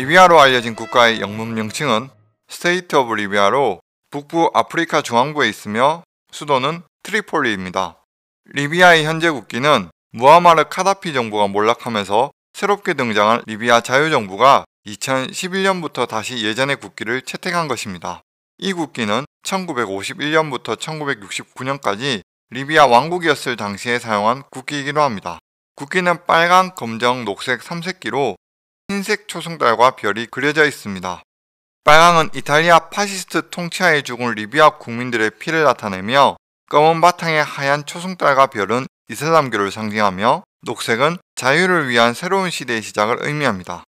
리비아로 알려진 국가의 영문 명칭은 스테이트 오브 리비아로 북부 아프리카 중앙부에 있으며 수도는 트리폴리입니다. 리비아의 현재 국기는 무하마르 카다피 정부가 몰락하면서 새롭게 등장한 리비아 자유정부가 2011년부터 다시 예전의 국기를 채택한 것입니다. 이 국기는 1951년부터 1969년까지 리비아 왕국이었을 당시에 사용한 국기이기도 합니다. 국기는 빨강, 검정, 녹색, 삼색기로 흰색 초승달과 별이 그려져 있습니다. 빨강은 이탈리아 파시스트 통치하에 죽은 리비아 국민들의 피를 나타내며 검은 바탕의 하얀 초승달과 별은 이슬람교를 상징하며 녹색은 자유를 위한 새로운 시대의 시작을 의미합니다.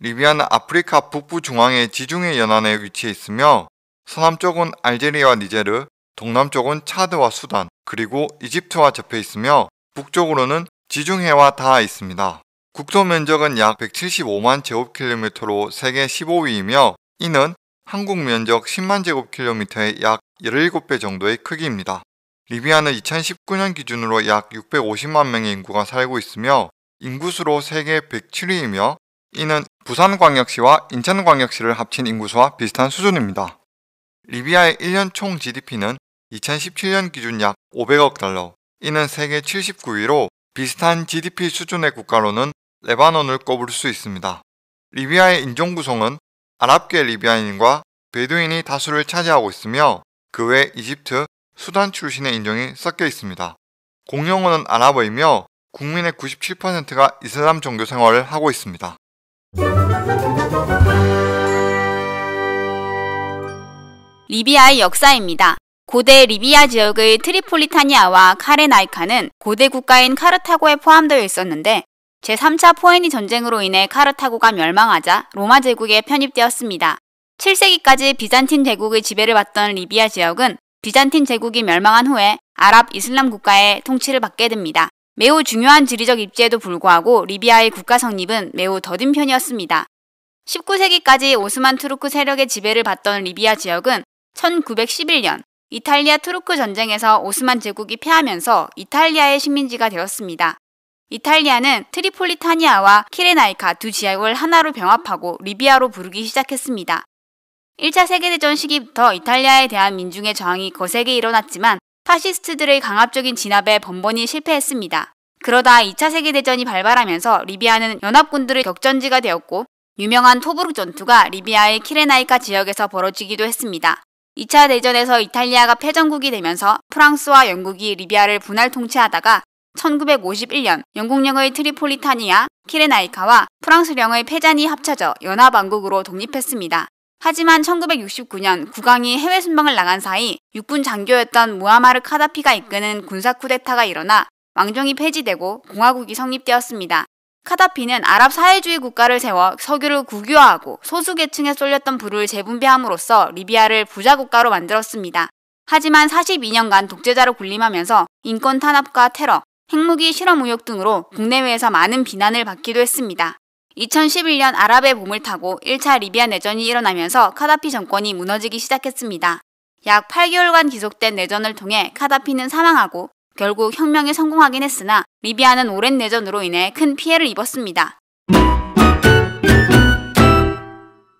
리비아는 아프리카 북부 중앙의 지중해 연안에 위치해 있으며 서남쪽은 알제리와 니제르, 동남쪽은 차드와 수단, 그리고 이집트와 접해 있으며 북쪽으로는 지중해와 닿아 있습니다. 국토 면적은 약 175만 제곱킬로미터로 세계 15위이며 이는 한국 면적 10만 제곱킬로미터의 약 17배 정도의 크기입니다. 리비아는 2019년 기준으로 약 650만 명의 인구가 살고 있으며 인구수로 세계 107위이며 이는 부산광역시와 인천광역시를 합친 인구수와 비슷한 수준입니다. 리비아의 1년 총 GDP는 2017년 기준 약 500억 달러, 이는 세계 79위로 비슷한 GDP 수준의 국가로는 레바논을 꼽을 수 있습니다. 리비아의 인종 구성은 아랍계 리비아인과 베두인이 다수를 차지하고 있으며 그 외 이집트, 수단 출신의 인종이 섞여 있습니다. 공용어는 아랍어이며 국민의 97%가 이슬람 종교 생활을 하고 있습니다. 리비아의 역사입니다. 고대 리비아 지역의 트리폴리타니아와 카레나이카는 고대 국가인 카르타고에 포함되어 있었는데 제3차 포에니 전쟁으로 인해 카르타고가 멸망하자 로마 제국에 편입되었습니다. 7세기까지 비잔틴 제국의 지배를 받던 리비아 지역은 비잔틴 제국이 멸망한 후에 아랍 이슬람 국가의 통치를 받게 됩니다. 매우 중요한 지리적 입지에도 불구하고 리비아의 국가 성립은 매우 더딘 편이었습니다. 19세기까지 오스만 투르크 세력의 지배를 받던 리비아 지역은 1911년 이탈리아 투르크 전쟁에서 오스만 제국이 패하면서 이탈리아의 식민지가 되었습니다. 이탈리아는 트리폴리타니아와 키레나이카 두 지역을 하나로 병합하고 리비아로 부르기 시작했습니다. 1차 세계대전 시기부터 이탈리아에 대한 민중의 저항이 거세게 일어났지만 파시스트들의 강압적인 진압에 번번이 실패했습니다. 그러다 2차 세계대전이 발발하면서 리비아는 연합군들의 격전지가 되었고 유명한 토브룩 전투가 리비아의 키레나이카 지역에서 벌어지기도 했습니다. 2차 대전에서 이탈리아가 패전국이 되면서 프랑스와 영국이 리비아를 분할 통치하다가 1951년 영국령의 트리폴리타니아, 키레나이카와 프랑스령의 페잔이 합쳐져 연합왕국으로 독립했습니다. 하지만 1969년 국왕이 해외 순방을 나간 사이 육군 장교였던 무하마르 카다피가 이끄는 군사 쿠데타가 일어나 왕정이 폐지되고 공화국이 성립되었습니다. 카다피는 아랍 사회주의 국가를 세워 석유를 국유화하고 소수 계층에 쏠렸던 부를 재분배함으로써 리비아를 부자 국가로 만들었습니다. 하지만 42년간 독재자로 군림하면서 인권 탄압과 테러, 핵무기 실험 의혹 등으로 국내외에서 많은 비난을 받기도 했습니다. 2011년 아랍의 봄을 타고 1차 리비아 내전이 일어나면서 카다피 정권이 무너지기 시작했습니다. 약 8개월간 기속된 내전을 통해 카다피는 사망하고 결국 혁명에 성공하긴 했으나 리비아는 오랜 내전으로 인해 큰 피해를 입었습니다.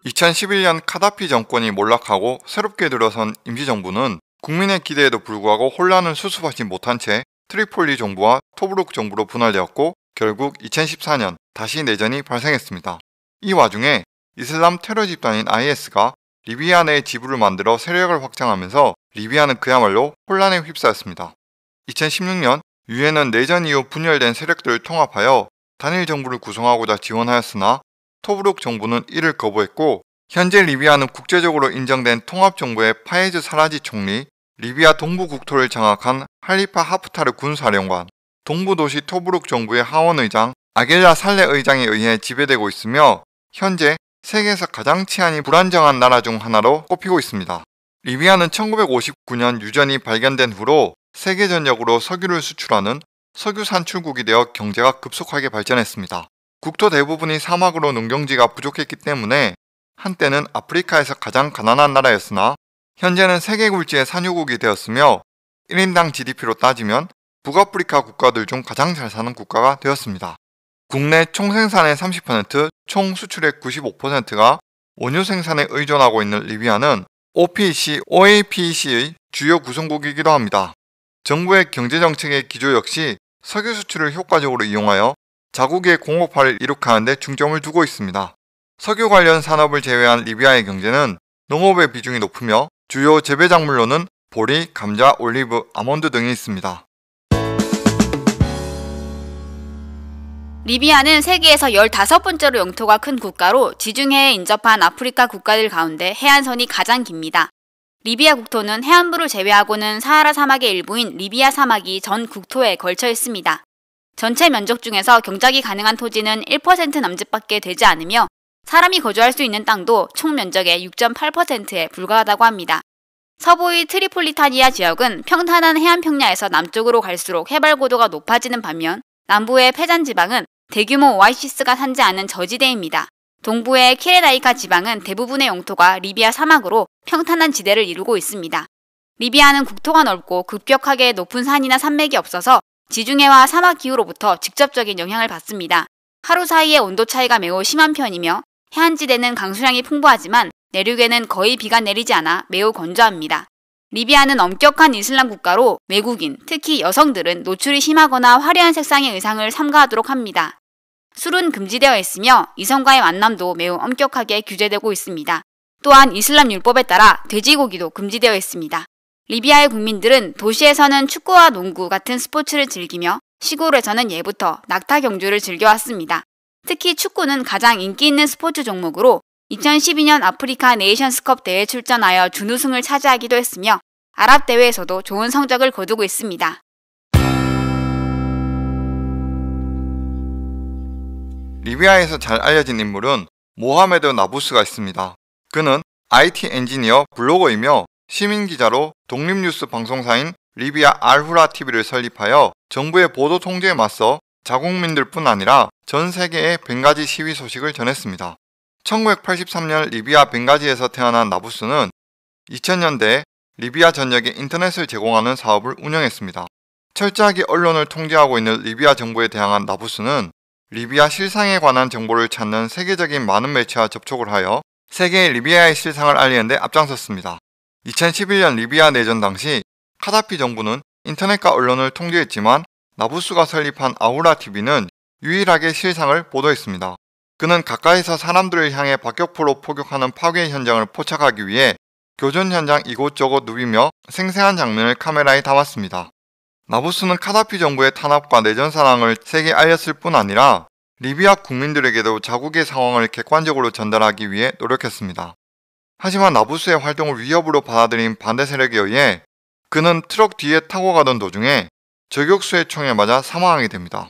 2011년 카다피 정권이 몰락하고 새롭게 들어선 임시정부는 국민의 기대에도 불구하고 혼란을 수습하지 못한 채 트리폴리 정부와 토브룩 정부로 분할되었고 결국 2014년 다시 내전이 발생했습니다. 이 와중에 이슬람 테러 집단인 IS가 리비아 내에 지부를 만들어 세력을 확장하면서 리비아는 그야말로 혼란에 휩싸였습니다. 2016년 유엔은 내전 이후 분열된 세력들을 통합하여 단일 정부를 구성하고자 지원하였으나 토브룩 정부는 이를 거부했고 현재 리비아는 국제적으로 인정된 통합정부의 파에즈 사라지 총리, 리비아 동부 국토를 장악한 할리파 하프타르 군사령관, 동부도시 토브룩 정부의 하원의장 아겔라 살레 의장에 의해 지배되고 있으며 현재 세계에서 가장 치안이 불안정한 나라 중 하나로 꼽히고 있습니다. 리비아는 1959년 유전이 발견된 후로 세계 전역으로 석유를 수출하는 석유 산출국이 되어 경제가 급속하게 발전했습니다. 국토 대부분이 사막으로 농경지가 부족했기 때문에 한때는 아프리카에서 가장 가난한 나라였으나 현재는 세계 굴지의 산유국이 되었으며 1인당 GDP로 따지면 북아프리카 국가들 중 가장 잘 사는 국가가 되었습니다. 국내 총 생산의 30%, 총 수출의 95%가 원유 생산에 의존하고 있는 리비아는 OPEC, OAPEC의 주요 구성국이기도 합니다. 정부의 경제정책의 기조 역시 석유 수출을 효과적으로 이용하여 자국의 공업화를 이룩하는 데 중점을 두고 있습니다. 석유 관련 산업을 제외한 리비아의 경제는 농업의 비중이 높으며 주요 재배 작물로는 보리, 감자, 올리브, 아몬드 등이 있습니다. 리비아는 세계에서 15번째로 영토가 큰 국가로 지중해에 인접한 아프리카 국가들 가운데 해안선이 가장 깁니다. 리비아 국토는 해안부를 제외하고는 사하라 사막의 일부인 리비아 사막이 전 국토에 걸쳐 있습니다. 전체 면적 중에서 경작이 가능한 토지는 1% 남짓밖에 되지 않으며 사람이 거주할 수 있는 땅도 총 면적의 6.8%에 불과하다고 합니다. 서부의 트리폴리타니아 지역은 평탄한 해안 평야에서 남쪽으로 갈수록 해발 고도가 높아지는 반면 남부의 페잔 지방은 대규모 오아시스가 산지 않은 저지대입니다. 동부의 키레나이카 지방은 대부분의 영토가 리비아 사막으로 평탄한 지대를 이루고 있습니다. 리비아는 국토가 넓고 급격하게 높은 산이나 산맥이 없어서 지중해와 사막 기후로부터 직접적인 영향을 받습니다. 하루 사이에 온도 차이가 매우 심한 편이며 해안지대는 강수량이 풍부하지만 내륙에는 거의 비가 내리지 않아 매우 건조합니다. 리비아는 엄격한 이슬람 국가로 외국인, 특히 여성들은 노출이 심하거나 화려한 색상의 의상을 삼가하도록 합니다. 술은 금지되어 있으며 이성과의 만남도 매우 엄격하게 규제되고 있습니다. 또한 이슬람 율법에 따라 돼지고기도 금지되어 있습니다. 리비아의 국민들은 도시에서는 축구와 농구 같은 스포츠를 즐기며 시골에서는 예부터 낙타 경주를 즐겨왔습니다. 특히 축구는 가장 인기 있는 스포츠 종목으로 2012년 아프리카 네이션스컵 대회 출전하여 준우승을 차지하기도 했으며 아랍 대회에서도 좋은 성적을 거두고 있습니다. 리비아에서 잘 알려진 인물은 모하메드 나부스가 있습니다. 그는 IT 엔지니어 블로거이며 시민 기자로 독립 뉴스 방송사인 리비아 알후라 TV를 설립하여 정부의 보도 통제에 맞서 자국민들뿐 아니라 전 세계에 벵가지 시위 소식을 전했습니다. 1983년 리비아 벵가지에서 태어난 나부스는 2000년대 리비아 전역에 인터넷을 제공하는 사업을 운영했습니다. 철저하게 언론을 통제하고 있는 리비아 정부에 대항한 나부스는 리비아 실상에 관한 정보를 찾는 세계적인 많은 매체와 접촉을 하여 세계 의 리비아의 실상을 알리는데 앞장섰습니다. 2011년 리비아 내전 당시 카다피 정부는 인터넷과 언론을 통제했지만 나부스가 설립한 아우라TV는 유일하게 실상을 보도했습니다. 그는 가까이서 사람들을 향해 박격포로 포격하는 파괴 현장을 포착하기 위해 교전 현장 이곳저곳 누비며 생생한 장면을 카메라에 담았습니다. 나부스는 카다피 정부의 탄압과 내전 사랑을 세게 알렸을 뿐 아니라 리비아 국민들에게도 자국의 상황을 객관적으로 전달하기 위해 노력했습니다. 하지만 나부스의 활동을 위협으로 받아들인 반대 세력에 의해 그는 트럭 뒤에 타고 가던 도중에 저격수의 총에 맞아 사망하게 됩니다.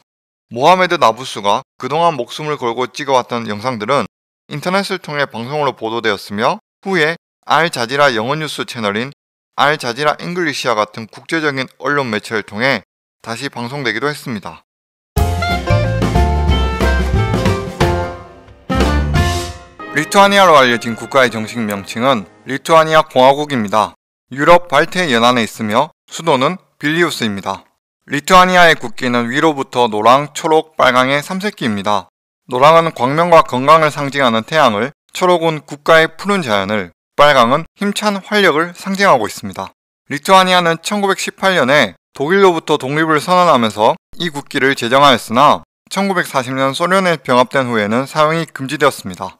모하메드 나부스가 그동안 목숨을 걸고 찍어왔던 영상들은 인터넷을 통해 방송으로 보도되었으며 후에 알 자지라 영어뉴스 채널인 알 자지라 잉글리시아 같은 국제적인 언론 매체를 통해 다시 방송되기도 했습니다. 리투아니아로 알려진 국가의 정식 명칭은 리투아니아 공화국입니다. 유럽 발트 연안에 있으며 수도는 빌리우스입니다. 리투아니아의 국기는 위로부터 노랑, 초록, 빨강의 3색기입니다. 노랑은 광명과 건강을 상징하는 태양을, 초록은 국가의 푸른 자연을, 빨강은 힘찬 활력을 상징하고 있습니다. 리투아니아는 1918년에 독일로부터 독립을 선언하면서 이 국기를 제정하였으나 1940년 소련에 병합된 후에는 사용이 금지되었습니다.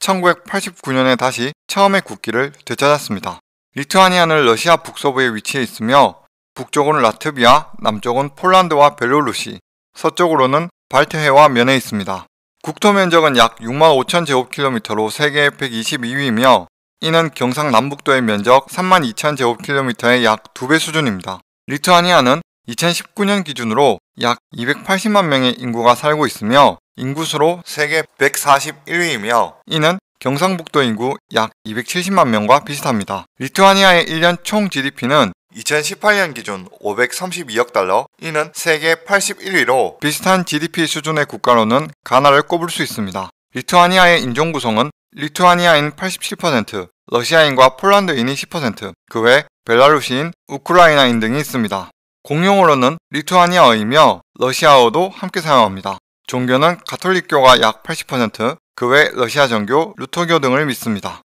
1989년에 다시 처음의 국기를 되찾았습니다. 리투아니아는 러시아 북서부에 위치해 있으며 북쪽은 라트비아, 남쪽은 폴란드와 벨로루시, 서쪽으로는 발트해와 면해 있습니다. 국토 면적은 약6 5 0 0 0 제곱킬로미터로 세계 122위이며 이는 경상남북도의 면적 3 2 0 0 0 제곱킬로미터의 약 2배 수준입니다. 리투아니아는 2019년 기준으로 약 280만 명의 인구가 살고 있으며 인구수로 세계 141위이며 이는 경상북도 인구 약 270만 명과 비슷합니다. 리투아니아의 1년 총 GDP는 2018년 기준 532억 달러, 이는 세계 81위로 비슷한 GDP 수준의 국가로는 가나를 꼽을 수 있습니다. 리투아니아의 인종 구성은 리투아니아인 87%, 러시아인과 폴란드인이 10%, 그 외 벨라루시인, 우크라이나인 등이 있습니다. 공용어로는 리투아니아어이며 러시아어도 함께 사용합니다. 종교는 가톨릭교가 약 80%, 그 외 러시아 정교, 루터교 등을 믿습니다.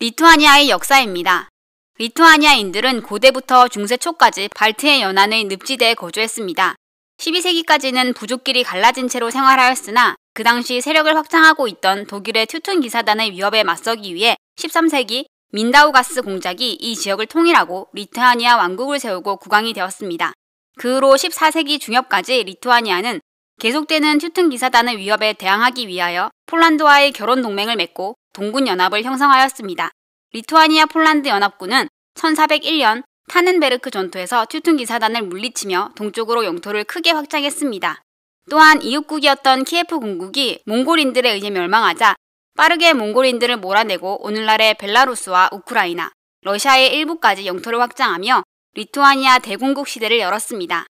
리투아니아의 역사입니다. 리투아니아인들은 고대부터 중세 초까지 발트해 연안의 늪지대에 거주했습니다. 12세기까지는 부족끼리 갈라진 채로 생활하였으나 그 당시 세력을 확장하고 있던 독일의 튜튼 기사단의 위협에 맞서기 위해 13세기 민다우가스 공작이 이 지역을 통일하고 리투아니아 왕국을 세우고 국왕이 되었습니다. 그 후로 14세기 중엽까지 리투아니아는 계속되는 튜튼 기사단의 위협에 대항하기 위하여 폴란드와의 결혼 동맹을 맺고 동군연합을 형성하였습니다. 리투아니아 폴란드 연합군은 1401년 타넨베르크 전투에서 튜툰 기사단을 물리치며 동쪽으로 영토를 크게 확장했습니다. 또한 이웃국이었던 키예프 공국이 몽골인들에 의해 멸망하자 빠르게 몽골인들을 몰아내고 오늘날의 벨라루스와 우크라이나, 러시아의 일부까지 영토를 확장하며 리투아니아 대공국 시대를 열었습니다.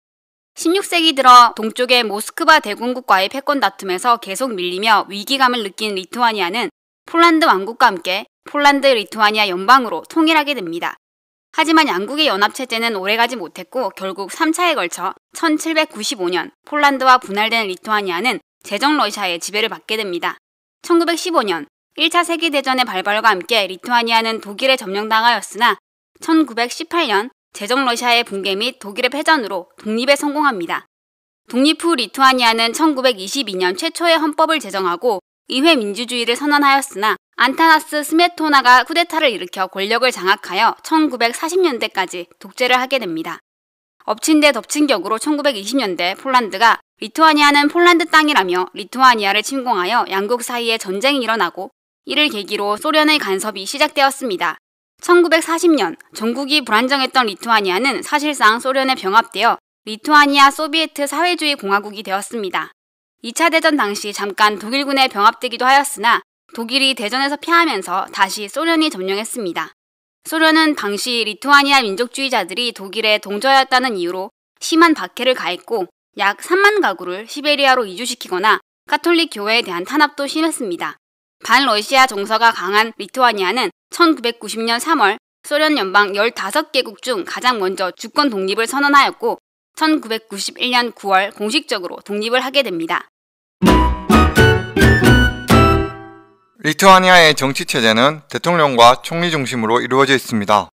16세기 들어 동쪽의 모스크바 대공국과의 패권 다툼에서 계속 밀리며 위기감을 느낀 리투아니아는 폴란드 왕국과 함께 폴란드 리투아니아 연방으로 통일하게 됩니다. 하지만 양국의 연합체제는 오래가지 못했고 결국 3차에 걸쳐 1795년 폴란드와 분할된 리투아니아는 제정 러시아의 지배를 받게 됩니다. 1915년 1차 세계대전의 발발과 함께 리투아니아는 독일에 점령당하였으나 1918년 제정 러시아의 붕괴 및 독일의 패전으로 독립에 성공합니다. 독립 후 리투아니아는 1922년 최초의 헌법을 제정하고 이회 민주주의를 선언하였으나 안타나스 스메토나가 쿠데타를 일으켜 권력을 장악하여 1940년대까지 독재를 하게 됩니다. 엎친 데 덮친 격으로 1920년대 폴란드가 리투아니아는 폴란드 땅이라며 리투아니아를 침공하여 양국 사이에 전쟁이 일어나고 이를 계기로 소련의 간섭이 시작되었습니다. 1940년 전국이 불안정했던 리투아니아는 사실상 소련에 병합되어 리투아니아 소비에트 사회주의 공화국이 되었습니다. 2차 대전 당시 잠깐 독일군에 병합되기도 하였으나 독일이 대전에서 피하면서 다시 소련이 점령했습니다. 소련은 당시 리투아니아 민족주의자들이 독일의 동조였다는 이유로 심한 박해를 가했고 약 3만 가구를 시베리아로 이주시키거나 카톨릭 교회에 대한 탄압도 심했습니다. 반러시아 정서가 강한 리투아니아는 1990년 3월 소련 연방 15개국 중 가장 먼저 주권 독립을 선언하였고 1991년 9월 공식적으로 독립을 하게 됩니다. 리투아니아의 정치 체제는 대통령과 총리 중심으로 이루어져 있습니다.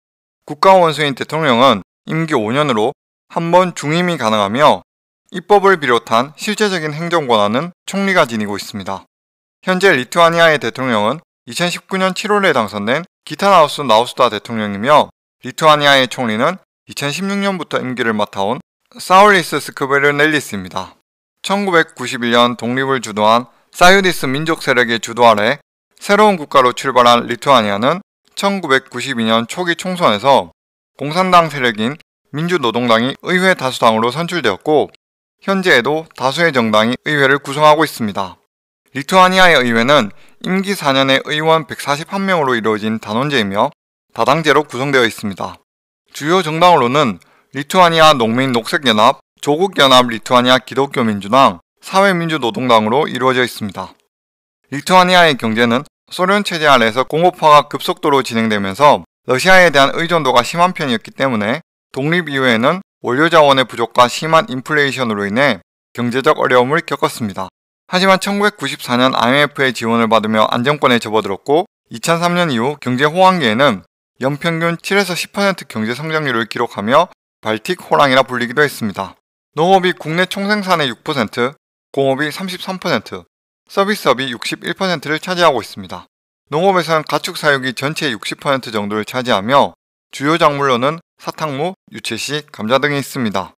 국가 원수인 대통령은 임기 5년으로 한 번 중임이 가능하며 입법을 비롯한 실제적인 행정 권한은 총리가 지니고 있습니다. 현재 리투아니아의 대통령은 2019년 7월에 당선된 기타나우스 나우스다 대통령이며 리투아니아의 총리는 2016년부터 임기를 맡아온 사울리스 스크베르넬리스입니다. 1991년 독립을 주도한 사유디스 민족 세력의 주도 아래 새로운 국가로 출발한 리투아니아는 1992년 초기 총선에서 공산당 세력인 민주노동당이 의회 다수당으로 선출되었고 현재에도 다수의 정당이 의회를 구성하고 있습니다. 리투아니아의 의회는 임기 4년의 의원 141명으로 이루어진 단원제이며 다당제로 구성되어 있습니다. 주요 정당으로는 리투아니아 농민 녹색연합, 조국연합 리투아니아 기독교민주당, 사회민주노동당으로 이루어져 있습니다. 리투아니아의 경제는 소련 체제 아래에서 공업화가 급속도로 진행되면서 러시아에 대한 의존도가 심한 편이었기 때문에 독립 이후에는 원료 자원의 부족과 심한 인플레이션으로 인해 경제적 어려움을 겪었습니다. 하지만 1994년 IMF의 지원을 받으며 안정권에 접어들었고 2003년 이후 경제 호황기에는 연평균 7에서 10% 경제 성장률을 기록하며 발틱 호랑이라 불리기도 했습니다. 농업이 국내 총생산의 6%, 공업이 33%, 서비스업이 61%를 차지하고 있습니다. 농업에서는 가축 사육이 전체의 60% 정도를 차지하며 주요 작물로는 사탕무, 유채씨, 감자 등이 있습니다.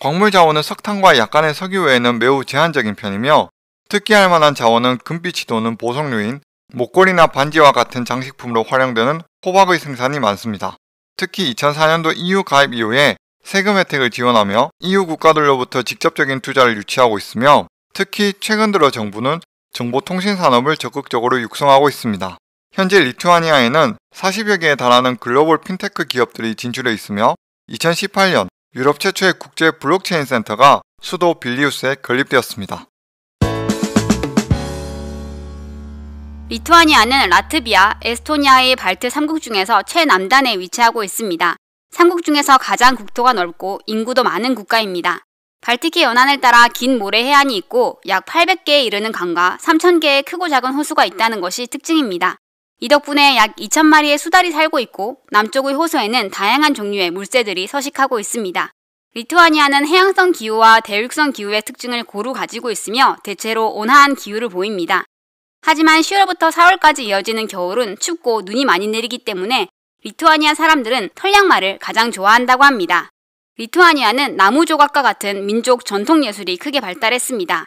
광물 자원은 석탄과 약간의 석유 외에는 매우 제한적인 편이며 특기할 만한 자원은 금빛이 도는 보석류인 목걸이나 반지와 같은 장식품으로 활용되는 호박의 생산이 많습니다. 특히 2004년도 EU 가입 이후에 세금 혜택을 지원하며 EU 국가들로부터 직접적인 투자를 유치하고 있으며 특히 최근 들어 정부는 정보통신 산업을 적극적으로 육성하고 있습니다. 현재 리투아니아에는 40여 개에 달하는 글로벌 핀테크 기업들이 진출해 있으며 2018년 유럽 최초의 국제 블록체인 센터가 수도 빌리우스에 건립되었습니다. 리투아니아는 라트비아, 에스토니아의 발트 3국 중에서 최남단에 위치하고 있습니다. 삼국 중에서 가장 국토가 넓고 인구도 많은 국가입니다. 발틱키 연안을 따라 긴 모래 해안이 있고 약 800개에 이르는 강과 3,000개의 크고 작은 호수가 있다는 것이 특징입니다. 이 덕분에 약 2,000마리의 수달이 살고 있고 남쪽의 호수에는 다양한 종류의 물새들이 서식하고 있습니다. 리투아니아는 해양성 기후와 대륙성 기후의 특징을 고루 가지고 있으며 대체로 온화한 기후를 보입니다. 하지만 10월부터 4월까지 이어지는 겨울은 춥고 눈이 많이 내리기 때문에 리투아니아 사람들은 털량말을 가장 좋아한다고 합니다. 리투아니아는 나무 조각과 같은 민족 전통 예술이 크게 발달했습니다.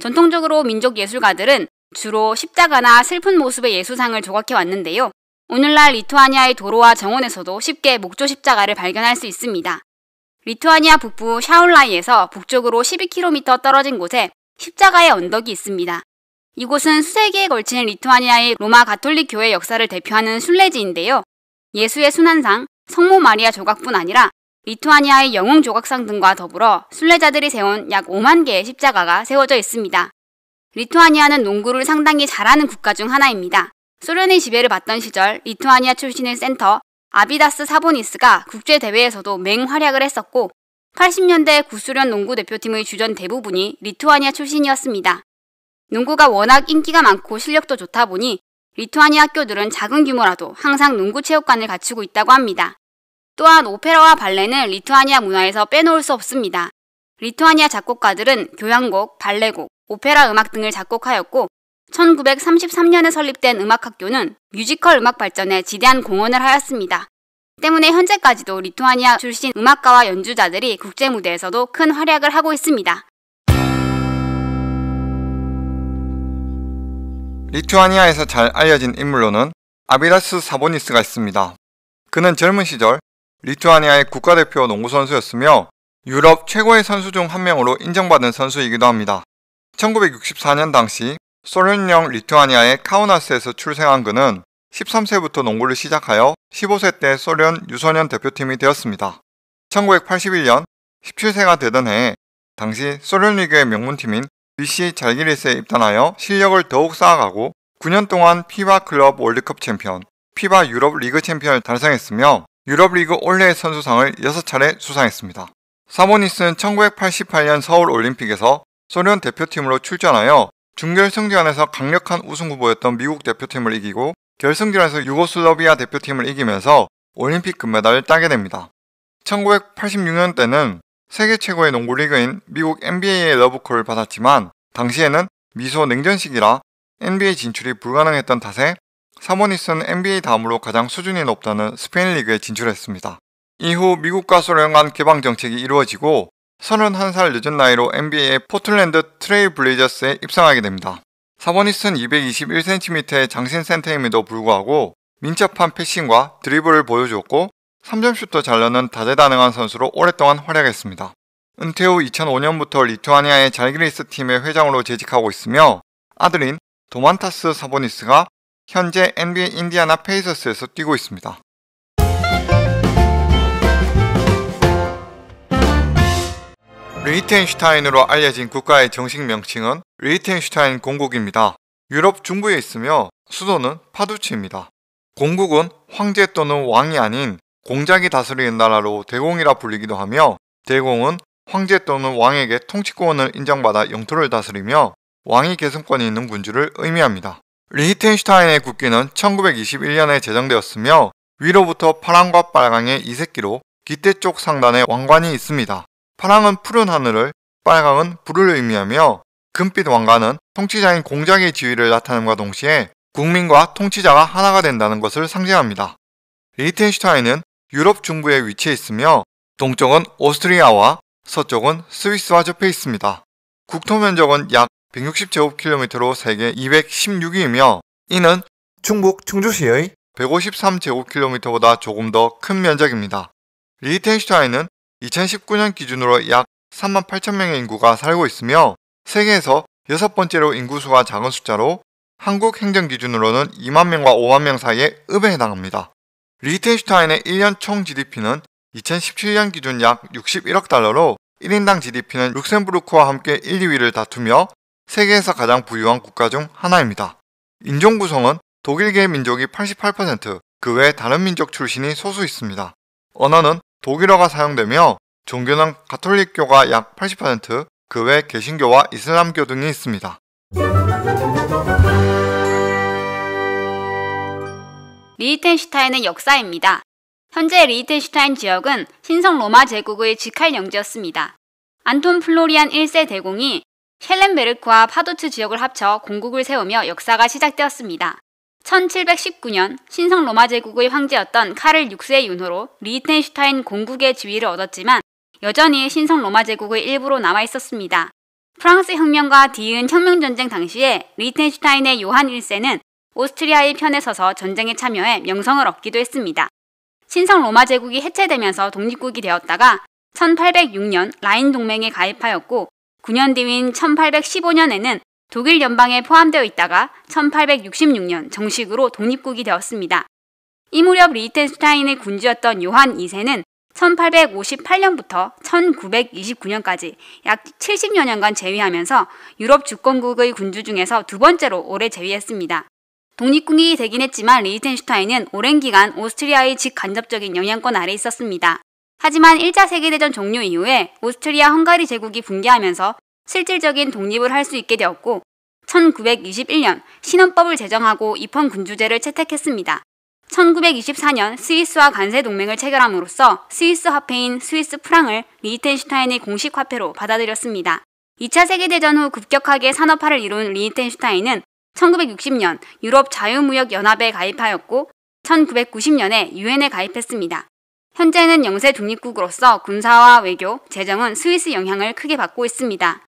전통적으로 민족 예술가들은 주로 십자가나 슬픈 모습의 예수상을 조각해 왔는데요. 오늘날 리투아니아의 도로와 정원에서도 쉽게 목조 십자가를 발견할 수 있습니다. 리투아니아 북부 샤울라이에서 북쪽으로 12km 떨어진 곳에 십자가의 언덕이 있습니다. 이곳은 수세기에 걸친 리투아니아의 로마 가톨릭 교회 역사를 대표하는 순례지인데요. 예수의 순환상, 성모 마리아 조각뿐 아니라 리투아니아의 영웅 조각상 등과 더불어 순례자들이 세운 약 5만 개의 십자가가 세워져 있습니다. 리투아니아는 농구를 상당히 잘하는 국가 중 하나입니다. 소련의 지배를 받던 시절 리투아니아 출신의 센터 아비다스 사보니스가 국제대회에서도 맹활약을 했었고 80년대 구소련 농구 대표팀의 주전 대부분이 리투아니아 출신이었습니다. 농구가 워낙 인기가 많고 실력도 좋다 보니 리투아니아 학교들은 작은 규모라도 항상 농구 체육관을 갖추고 있다고 합니다. 또한 오페라와 발레는 리투아니아 문화에서 빼놓을 수 없습니다. 리투아니아 작곡가들은 교향곡, 발레곡, 오페라 음악 등을 작곡하였고 1933년에 설립된 음악학교는 뮤지컬 음악 발전에 지대한 공헌을 하였습니다. 때문에 현재까지도 리투아니아 출신 음악가와 연주자들이 국제 무대에서도 큰 활약을 하고 있습니다. 리투아니아에서 잘 알려진 인물로는 아비라스 사보니스가 있습니다. 그는 젊은 시절 리투아니아의 국가대표 농구선수였으며 유럽 최고의 선수 중 한 명으로 인정받은 선수이기도 합니다. 1964년 당시 소련령 리투아니아의 카우나스에서 출생한 그는 13세부터 농구를 시작하여 15세 때 소련 유소년 대표팀이 되었습니다. 1981년 17세가 되던 해에 당시 소련리그의 명문팀인 BC 잘기리스에 입단하여 실력을 더욱 쌓아가고 9년 동안 피바 클럽 월드컵 챔피언, 피바 유럽 리그 챔피언을 달성했으며 유럽 리그 올레의 선수상을 6차례 수상했습니다. 사모니스는 1988년 서울 올림픽에서 소련 대표팀으로 출전하여 중결승전에서 강력한 우승 후보였던 미국 대표팀을 이기고 결승전에서 유고슬라비아 대표팀을 이기면서 올림픽 금메달을 따게 됩니다. 1 9 8 6년때는 세계 최고의 농구리그인 미국 NBA의 러브콜을 받았지만 당시에는 미소 냉전식이라 NBA 진출이 불가능했던 탓에 사모니스는 NBA 다음으로 가장 수준이 높다는 스페인 리그에 진출했습니다. 이후 미국과 소련 간 개방 정책이 이루어지고 31살 늦은 나이로 NBA의 포틀랜드 트레이 블레이저스에 입성하게 됩니다. 사모니스는 221cm의 장신 센터임에도 불구하고 민첩한 패싱과 드리블을 보여주었고 3점 슈터 잘 넣는 다재다능한 선수로 오랫동안 활약했습니다. 은퇴 후 2005년부터 리투아니아의 잘기리스 팀의 회장으로 재직하고 있으며 아들인 도만타스 사보니스가 현재 NBA 인디아나 페이서스에서 뛰고 있습니다. 리히텐슈타인으로 알려진 국가의 정식 명칭은 리히텐슈타인 공국입니다. 유럽 중부에 있으며 수도는 파두치입니다. 공국은 황제 또는 왕이 아닌 공작이 다스리는 나라로 대공이라 불리기도 하며 대공은 황제 또는 왕에게 통치권을 인정받아 영토를 다스리며 왕이 계승권이 있는 군주를 의미합니다. 리히텐슈타인의 국기는 1921년에 제정되었으며 위로부터 파랑과 빨강의 이색기로 기대 쪽 상단에 왕관이 있습니다. 파랑은 푸른 하늘을, 빨강은 불을 의미하며 금빛 왕관은 통치자인 공작의 지위를 나타냄과 동시에 국민과 통치자가 하나가 된다는 것을 상징합니다. 리히텐슈타인은 유럽 중부에 위치해 있으며 동쪽은 오스트리아와 서쪽은 스위스와 접해 있습니다. 국토 면적은 약 160제곱킬로미터로 세계 216위이며 이는 충북 충주시의 153제곱킬로미터보다 조금 더 큰 면적입니다. 리히텐슈타인은 2019년 기준으로 약3 8 0 0 0 명의 인구가 살고 있으며 세계에서 여섯 번째로 인구수가 작은 숫자로 한국 행정 기준으로는 2만 명과 5만 명 사이의 읍에 해당합니다. 리히텐슈타인의 1년 총 GDP는 2017년 기준 약 61억 달러로 1인당 GDP는 룩셈부르크와 함께 1, 2위를 다투며 세계에서 가장 부유한 국가 중 하나입니다. 인종 구성은 독일계 민족이 88%, 그 외 다른 민족 출신이 소수 있습니다. 언어는 독일어가 사용되며 종교는 가톨릭교가 약 80%, 그 외 개신교와 이슬람교 등이 있습니다. 리히텐슈타인의 역사입니다. 현재 리히텐슈타인 지역은 신성 로마 제국의 직할 영지였습니다. 안톤 플로리안 1세 대공이 헬렌베르크와 파도츠 지역을 합쳐 공국을 세우며 역사가 시작되었습니다. 1719년 신성 로마 제국의 황제였던 카를 6세 윤호로 리히텐슈타인 공국의 지위를 얻었지만 여전히 신성 로마 제국의 일부로 남아 있었습니다. 프랑스 혁명과 디은 혁명 전쟁 당시에 리히텐슈타인의 요한 1세는 오스트리아의 편에 서서 전쟁에 참여해 명성을 얻기도 했습니다. 신성 로마 제국이 해체되면서 독립국이 되었다가 1806년 라인 동맹에 가입하였고 9년 뒤인 1815년에는 독일 연방에 포함되어 있다가 1866년 정식으로 독립국이 되었습니다. 이 무렵 리히텐슈타인의 군주였던 요한 2세는 1858년부터 1929년까지 약 70여년간 제위하면서 유럽 주권국의 군주 중에서 두 번째로 오래 제위했습니다 독립국이 되긴 했지만 리히텐슈타인은 오랜 기간 오스트리아의 직간접적인 영향권 아래 있었습니다. 하지만 1차 세계대전 종료 이후에 오스트리아 헝가리 제국이 붕괴하면서 실질적인 독립을 할 수 있게 되었고 1921년 신헌법을 제정하고 입헌군주제를 채택했습니다. 1924년 스위스와 관세 동맹을 체결함으로써 스위스 화폐인 스위스 프랑을 리히텐슈타인의 공식 화폐로 받아들였습니다. 2차 세계대전 후 급격하게 산업화를 이룬 리히텐슈타인은 1960년 유럽 자유무역연합에 가입하였고 1990년에 유엔에 가입했습니다. 현재는 영세 독립국으로서 군사와 외교, 재정은 스위스 영향을 크게 받고 있습니다.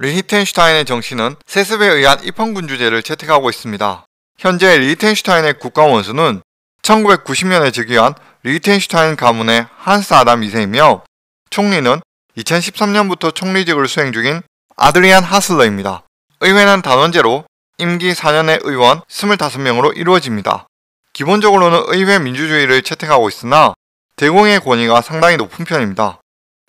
리히텐슈타인의 정신은 세습에 의한 입헌군주제를 채택하고 있습니다. 현재 리히텐슈타인의 국가 원수는 1990년에 즉위한 리히텐슈타인 가문의 한스 아담 2세이며 총리는 2013년부터 총리직을 수행 중인 아드리안 하슬러입니다. 의회는 단원제로 임기 4년의 의원 25명으로 이루어집니다. 기본적으로는 의회 민주주의를 채택하고 있으나 대공의 권위가 상당히 높은 편입니다.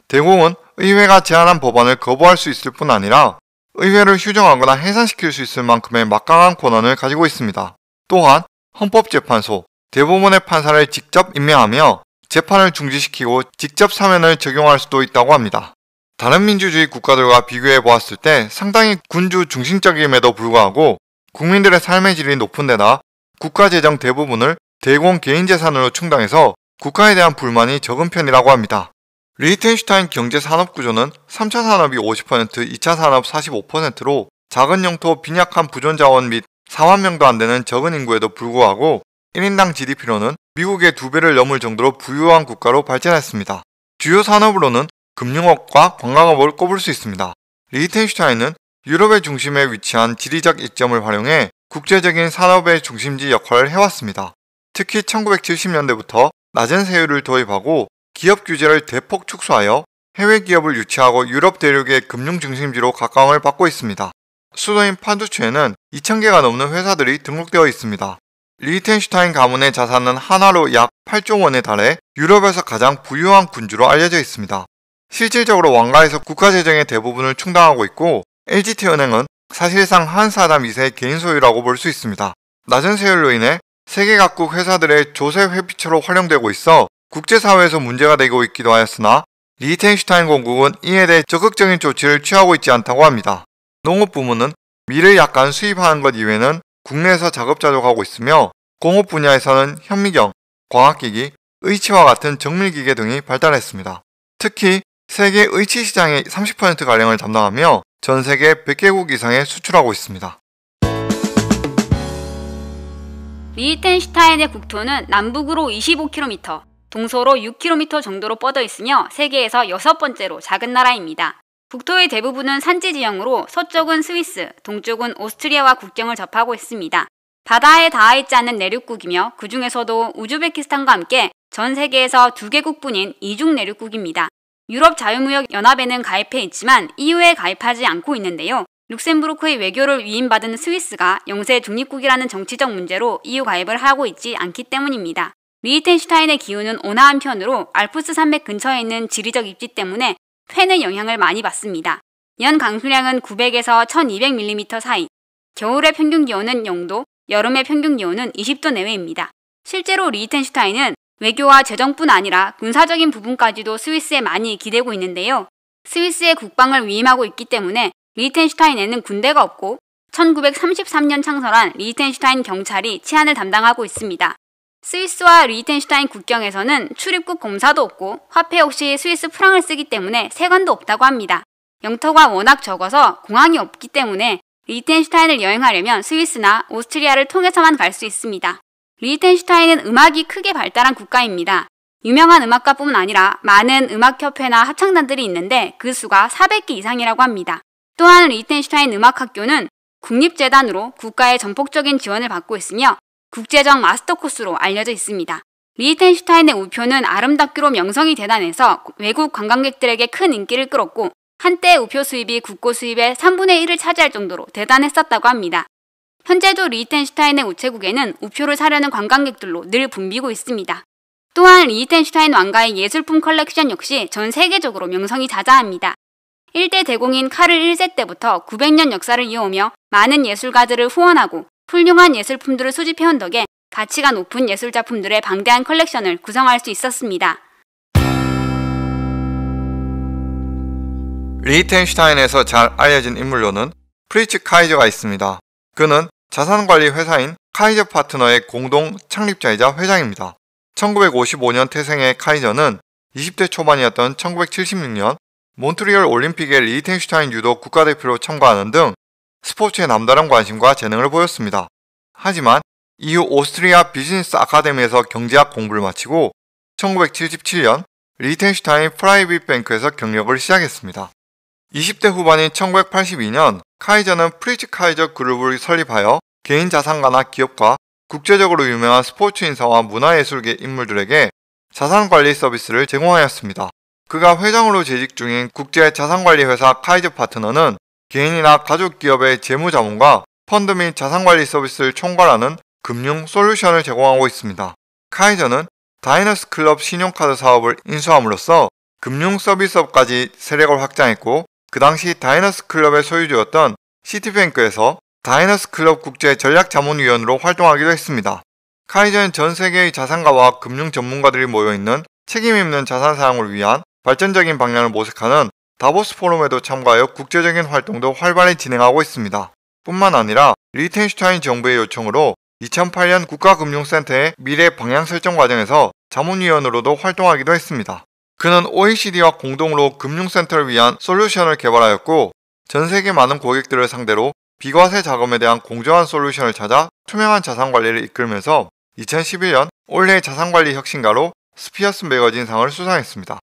대공은 의회가 제안한 법안을 거부할 수 있을 뿐 아니라 의회를 휴정하거나 해산시킬 수 있을 만큼의 막강한 권한을 가지고 있습니다. 또한 헌법재판소, 대부분의 판사를 직접 임명하며 재판을 중지시키고 직접 사면을 적용할 수도 있다고 합니다. 다른 민주주의 국가들과 비교해 보았을 때 상당히 군주 중심적임에도 불구하고 국민들의 삶의 질이 높은 데다 국가 재정 대부분을 대공 개인 재산으로 충당해서 국가에 대한 불만이 적은 편이라고 합니다. 리히텐슈타인 경제 산업 구조는 3차 산업이 50%, 2차 산업 45%로 작은 영토 빈약한 부존 자원 및 4만 명도 안 되는 적은 인구에도 불구하고 1인당 GDP로는 미국의 2배를 넘을 정도로 부유한 국가로 발전했습니다. 주요 산업으로는 금융업과 관광업을 꼽을 수 있습니다. 리히텐슈타인은 유럽의 중심에 위치한 지리적 이점을 활용해 국제적인 산업의 중심지 역할을 해왔습니다. 특히 1970년대부터 낮은 세율을 도입하고 기업 규제를 대폭 축소하여 해외 기업을 유치하고 유럽 대륙의 금융 중심지로 각광을 받고 있습니다. 수도인 판두츠에는 2,000개가 넘는 회사들이 등록되어 있습니다. 리히텐슈타인 가문의 자산은 하나로 약 8조 원에 달해 유럽에서 가장 부유한 군주로 알려져 있습니다. 실질적으로 왕가에서 국가 재정의 대부분을 충당하고 있고 LGT은행은 사실상 한 사람 이세의 개인 소유라고 볼 수 있습니다. 낮은 세율로 인해 세계 각국 회사들의 조세 회피처로 활용되고 있어 국제사회에서 문제가 되고 있기도 하였으나 리히텐슈타인 공국은 이에 대해 적극적인 조치를 취하고 있지 않다고 합니다. 농업 부문은 밀을 약간 수입하는 것 이외에는 국내에서 작업 자족하고 있으며 공업 분야에서는 현미경, 광학기기, 의치와 같은 정밀기계 등이 발달했습니다. 특히 세계 의치 시장의 30% 가량을 담당하며 전 세계 100개국 이상에 수출하고 있습니다. 리히텐슈타인의 국토는 남북으로 25km, 동서로 6km 정도로 뻗어 있으며 세계에서 여섯 번째로 작은 나라입니다. 국토의 대부분은 산지 지형으로 서쪽은 스위스, 동쪽은 오스트리아와 국경을 접하고 있습니다. 바다에 닿아 있지 않은 내륙국이며 그 중에서도 우즈베키스탄과 함께 전 세계에서 두 개국뿐인 이중 내륙국입니다. 유럽 자유무역연합에는 가입해 있지만 EU에 가입하지 않고 있는데요. 룩셈부르크의 외교를 위임받은 스위스가 영세 중립국이라는 정치적 문제로 EU 가입을 하고 있지 않기 때문입니다. 리히텐슈타인의 기후는 온화한 편으로 알프스 산맥 근처에 있는 지리적 입지 때문에 팬의 영향을 많이 받습니다. 연 강수량은 900에서 1200mm 사이, 겨울의 평균 기온은 0도, 여름의 평균 기온은 20도 내외입니다. 실제로 리히텐슈타인은 외교와 재정뿐 아니라 군사적인 부분까지도 스위스에 많이 기대고 있는데요. 스위스의 국방을 위임하고 있기 때문에 리히텐슈타인에는 군대가 없고 1933년 창설한 리히텐슈타인 경찰이 치안을 담당하고 있습니다. 스위스와 리히텐슈타인 국경에서는 출입국 검사도 없고 화폐 역시 스위스 프랑을 쓰기 때문에 세관도 없다고 합니다. 영토가 워낙 적어서 공항이 없기 때문에 리히텐슈타인을 여행하려면 스위스나 오스트리아를 통해서만 갈 수 있습니다. 리히텐슈타인은 음악이 크게 발달한 국가입니다. 유명한 음악가뿐 아니라 많은 음악협회나 합창단들이 있는데 그 수가 400개 이상이라고 합니다. 또한 리히텐슈타인 음악학교는 국립재단으로 국가의 전폭적인 지원을 받고 있으며 국제적 마스터 코스로 알려져 있습니다. 리히텐슈타인의 우표는 아름답기로 명성이 대단해서 외국 관광객들에게 큰 인기를 끌었고 한때 우표 수입이 국고 수입의 3분의 1을 차지할 정도로 대단했었다고 합니다. 현재도 리히텐슈타인의 우체국에는 우표를 사려는 관광객들로 늘 붐비고 있습니다. 또한 리히텐슈타인 왕가의 예술품 컬렉션 역시 전 세계적으로 명성이 자자합니다. 1대 대공인 카를 1세 때부터 900년 역사를 이어오며 많은 예술가들을 후원하고 훌륭한 예술품들을 수집해온 덕에 가치가 높은 예술 작품들의 방대한 컬렉션을 구성할 수 있었습니다. 리히텐슈타인에서 잘 알려진 인물로는 프리츠 카이저가 있습니다. 그는 자산관리 회사인 카이저 파트너의 공동 창립자이자 회장입니다. 1955년 태생의 카이저는 20대 초반이었던 1976년 몬트리올 올림픽의 리히텐슈타인 유도 국가대표로 참가하는 등 스포츠에 남다른 관심과 재능을 보였습니다. 하지만 이후 오스트리아 비즈니스 아카데미에서 경제학 공부를 마치고 1977년 리텐슈타인 히 프라이빗 뱅크에서 경력을 시작했습니다. 20대 후반인 1982년 카이저는 프리츠 카이저 그룹을 설립하여 개인 자산가나 기업과 국제적으로 유명한 스포츠 인사와 문화예술계 인물들에게 자산관리 서비스를 제공하였습니다. 그가 회장으로 재직 중인 국제 자산관리 회사 카이저 파트너는 개인이나 가족 기업의 재무 자문과 펀드 및 자산관리 서비스를 총괄하는 금융 솔루션을 제공하고 있습니다. 카이저는 다이너스 클럽 신용카드 사업을 인수함으로써 금융 서비스업까지 세력을 확장했고 그 당시 다이너스 클럽의 소유주였던 시티뱅크에서 다이너스 클럽 국제 전략자문위원으로 활동하기도 했습니다. 카이저는 전 세계의 자산가와 금융 전문가들이 모여있는 책임있는 자산 사용을 위한 발전적인 방향을 모색하는 다보스 포럼에도 참가하여 국제적인 활동도 활발히 진행하고 있습니다. 뿐만 아니라 리텐슈타인 정부의 요청으로 2008년 국가금융센터의 미래 방향 설정 과정에서 자문위원으로도 활동하기도 했습니다. 그는 OECD와 공동으로 금융센터를 위한 솔루션을 개발하였고 전 세계 많은 고객들을 상대로 비과세 자금에 대한 공정한 솔루션을 찾아 투명한 자산 관리를 이끌면서 2011년 올해의 자산 관리 혁신가로 스피어스 매거진상을 수상했습니다.